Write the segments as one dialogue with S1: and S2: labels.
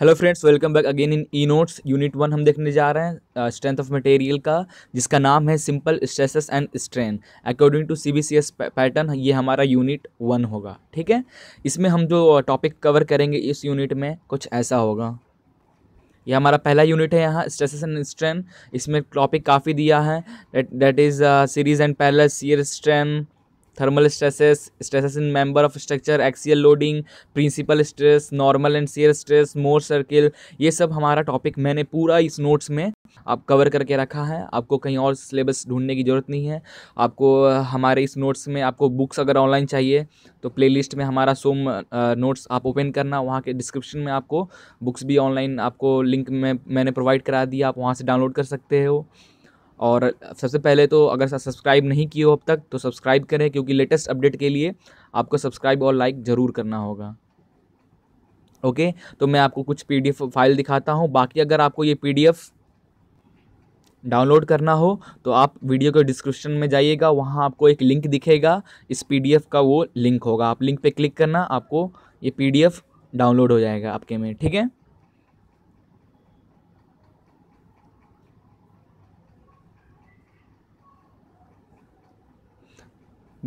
S1: hello friends welcome back again in E notes unit one हम देखने जा रहे हैं स्ट्रेंथ ऑफ मटेरियल का जिसका नाम है simple stresses and strain according to C B C S pattern ये हमारा यूनिट वन होगा ठीक है इसमें हम जो टॉपिक uh, कवर करेंगे इस यूनिट में कुछ ऐसा होगा ये हमारा पहला यूनिट है यहाँ स्ट्रेसेस एंड स्ट्रेन इसमें टॉपिक काफ़ी दिया है that is series and parallel shear strain thermal stresses stresses in member of structure axial loading principal stress normal and shear stress Mohr circle ये सब हमारा टॉपिक मैंने पूरा इस नोट्स में आप कवर करके रखा है आपको कहीं और सिलेबस ढूंढने की ज़रूरत नहीं है आपको हमारे इस नोट्स में आपको बुक्स अगर ऑनलाइन चाहिए तो प्लेलिस्ट में हमारा सोम नोट्स आप ओपन करना वहाँ के डिस्क्रिप्शन में आपको बुक्स भी ऑनलाइन आपको लिंक में मैंने प्रोवाइड करा दिया आप वहाँ से डाउनलोड कर सकते हो और सबसे पहले तो अगर सब्सक्राइब नहीं किए हो अब तक तो सब्सक्राइब करें क्योंकि लेटेस्ट अपडेट के लिए आपको सब्सक्राइब और लाइक ज़रूर करना होगा ओके तो मैं आपको कुछ पीडीएफ फाइल दिखाता हूँ बाकी अगर आपको ये पीडीएफ डाउनलोड करना हो तो आप वीडियो के डिस्क्रिप्शन में जाइएगा वहाँ आपको एक लिंक दिखेगा इस पी का वो लिंक होगा आप लिंक पे क्लिक करना आपको ये पी डाउनलोड हो जाएगा आपके में ठीक है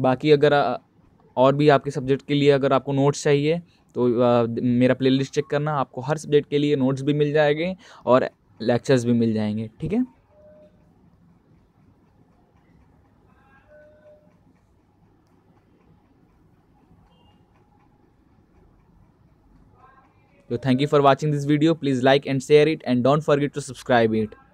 S1: बाकी अगर और भी आपके सब्जेक्ट के लिए अगर आपको नोट्स चाहिए तो मेरा प्लेलिस्ट चेक करना आपको हर सब्जेक्ट के लिए नोट्स भी मिल जाएंगे और लेक्चर्स भी मिल जाएंगे ठीक है तो thank you for watching this video please like and share it and don't forget to subscribe it